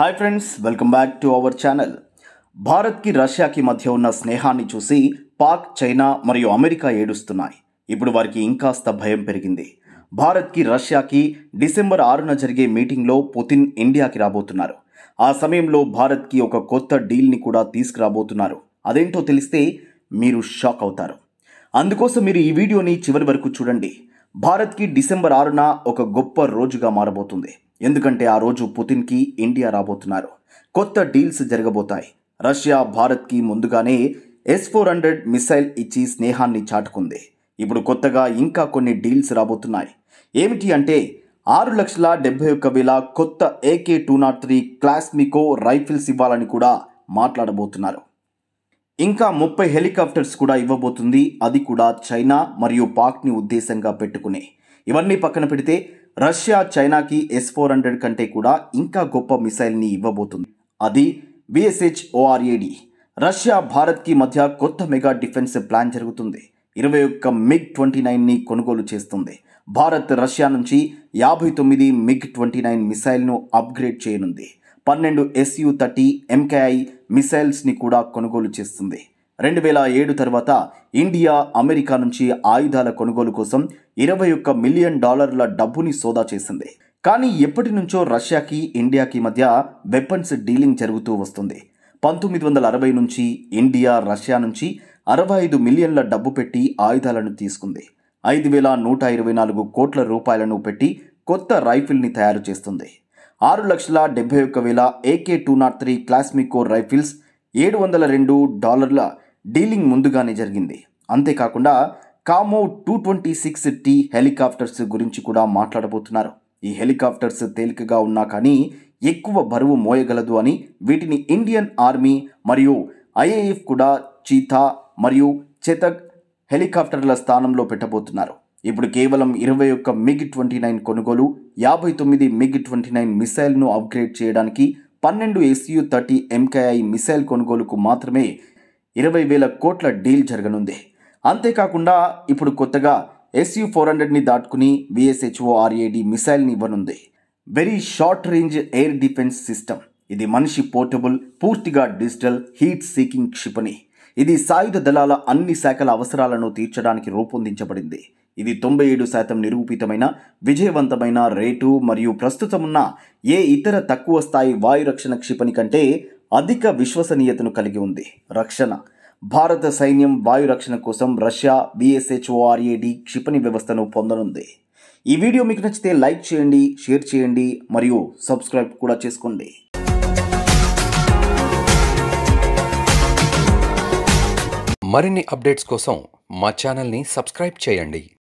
hi friends welcome back to our channel భారత్కి రష్యాకి మధ్య ఉన్న స్నేహాన్ని చూసి పాక్ చైనా మరియు అమెరికా ఏడుస్తున్నాయి ఇప్పుడు వారికి ఇంకాస్త భయం పెరిగింది భారత్కి రష్యాకి డిసెంబర్ ఆరున జరిగే మీటింగ్లో పుతిన్ ఇండియాకి రాబోతున్నారు ఆ సమయంలో భారత్కి ఒక కొత్త డీల్ని కూడా తీసుకురాబోతున్నారు అదేంటో తెలిస్తే మీరు షాక్ అవుతారు అందుకోసం మీరు ఈ వీడియోని చివరి వరకు చూడండి భారత్కి డిసెంబర్ ఆరున ఒక గొప్ప రోజుగా మారబోతుంది ఎందుకంటే ఆ రోజు పుతిన్కి ఇండియా రాబోతున్నారు కొత్త డీల్స్ జరగబోతాయి రష్యా భారత్కి ముందుగానే ఎస్ ఫోర్ హండ్రెడ్ మిసైల్ ఇచ్చి స్నేహాన్ని చాటుకుంది ఇప్పుడు కొత్తగా ఇంకా కొన్ని డీల్స్ రాబోతున్నాయి ఏమిటి అంటే ఆరు లక్షల డెబ్బై ఒక్క వేల కొత్త AK two naught three Kalashnikov rifles ఇవ్వాలని కూడా మాట్లాడబోతున్నారు ఇంకా ముప్పై హెలికాప్టర్స్ కూడా ఇవ్వబోతుంది అది కూడా చైనా మరియు పాక్ని ఉద్దేశంగా పెట్టుకునే ఇవన్నీ పక్కన పెడితే రష్యా చైనాకి ఎస్ ఫోర్ హండ్రెడ్ కంటే కూడా ఇంకా గొప్ప మిసైల్ని ఇవ్వబోతుంది అది బిఎస్హెచ్ ఓఆర్ఏడి రష్యా భారత్కి మధ్య కొత్త మెగా డిఫెన్స్ ప్లాన్ జరుగుతుంది ఇరవై ఒక్క మిగ్ ట్వంటీ నైన్ని కొనుగోలు చేస్తుంది భారత్ రష్యా నుంచి యాభై తొమ్మిది మిగ్ ట్వంటీ నైన్ మిసైల్ను అప్గ్రేడ్ చేయనుంది పన్నెండు ఎస్యు థర్టీ ఎంకేఐ మిసైల్స్ని కూడా కొనుగోలు చేస్తుంది రెండు వేల ఏడు తర్వాత ఇండియా అమెరికా నుంచి ఆయుధాల కొనుగోలు కోసం ఇరవై ఒక్క మిలియన్ డాలర్ల డబ్బుని సోదా చేసింది కానీ ఎప్పటి నుంచో రష్యాకి ఇండియాకి మధ్య వెపన్స్ డీలింగ్ జరుగుతూ వస్తుంది పంతొమ్మిది వందల అరవై నుంచి ఇండియా రష్యా నుంచి అరవై ఐదు మిలియన్ల డబ్బు పెట్టి ఆయుధాలను తీసుకుంది ఐదు వేల నూట ఇరవై నాలుగు కోట్ల రూపాయలను పెట్టి కొత్త రైఫిల్ని తయారు చేస్తుంది ఆరు లక్షల డెబ్బై ఒక్క వేల AK two naught three Kalashnikov rifles ఏడు వందల రెండు డాలర్ల డీలింగ్ ముందుగానే జరిగింది అంతేకాకుండా Kamov two twenty six T helicopters గురించి కూడా మాట్లాడబోతున్నారు ఈ హెలికాప్టర్స్ తేలికగా ఉన్నా కానీ ఎక్కువ బరువు మోయగలదు అని వీటిని ఇండియన్ ఆర్మీ మరియు ఐఏఎఫ్ కూడా చీతా మరియు చెతక్ హెలికాప్టర్ల స్థానంలో పెట్టబోతున్నారు ఇప్పుడు కేవలం ఇరవై ఒక్క మిగ్ ట్వంటీ నైన్ కొనుగోలు యాభై తొమ్మిది మిగ్ ట్వంటీ నైన్ మిసైల్ను అప్గ్రేడ్ చేయడానికి పన్నెండు ఎస్యు థర్టీ ఎంకేఐ మిసైల్ కొనుగోలుకు మాత్రమే ఇరవై వేల కోట్ల డీల్ జరగనుంది అంతేకాకుండా ఇప్పుడు కొత్తగా ఎస్యు ఫోర్ హండ్రెడ్ని దాటుకుని విఎస్హెచ్ఓ ఆర్ఏడి మిసైల్ని ఇవ్వనుంది very short range air defence system ఇది మనిషి పోర్టబుల్ పూర్తిగా డిజిటల్ హీట్ సీకింగ్ క్షిపణి ఇది సాయుధ దళాల అన్ని శాఖల అవసరాలను తీర్చడానికి రూపొందించబడింది ఇది తొంభై ఏడు శాతం నిరూపితమైన విజయవంతమైన రేటు మరియు ప్రస్తుతమున్న ఏ ఇతర తక్కువ స్థాయి వాయు రక్షణ క్షిపణి కంటే అధిక విశ్వసనీయతను కలిగి ఉంది రక్షణ భారత సైన్యం వాయు రక్షణ కోసం రష్యా బిఎస్హెచ్ఓఆర్ఏడి క్షిపణి వ్యవస్థను పొందనుంది ఈ వీడియో మీకు నచ్చితే లైక్ చేయండి షేర్ చేయండి మరియు సబ్స్క్రైబ్ కూడా చేసుకోండి మరిన్ని అప్డేట్స్ కోసం మా ఛానల్ని సబ్స్క్రైబ్ చేయండి